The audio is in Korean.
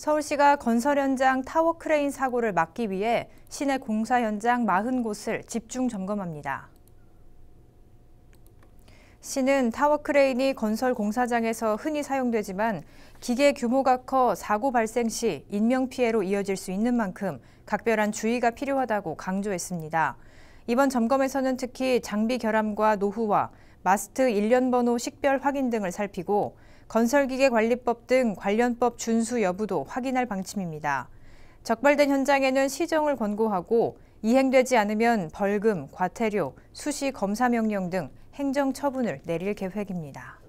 서울시가 건설 현장 타워 크레인 사고를 막기 위해 시내 공사 현장 40곳을 집중 점검합니다. 시는 타워 크레인이 건설 공사장에서 흔히 사용되지만 기계 규모가 커 사고 발생 시 인명피해로 이어질 수 있는 만큼 각별한 주의가 필요하다고 강조했습니다. 이번 점검에서는 특히 장비 결함과 노후화, 마스트 일련 번호 식별 확인 등을 살피고 건설기계관리법 등 관련법 준수 여부도 확인할 방침입니다. 적발된 현장에는 시정을 권고하고 이행되지 않으면 벌금, 과태료, 수시 검사 명령 등 행정 처분을 내릴 계획입니다.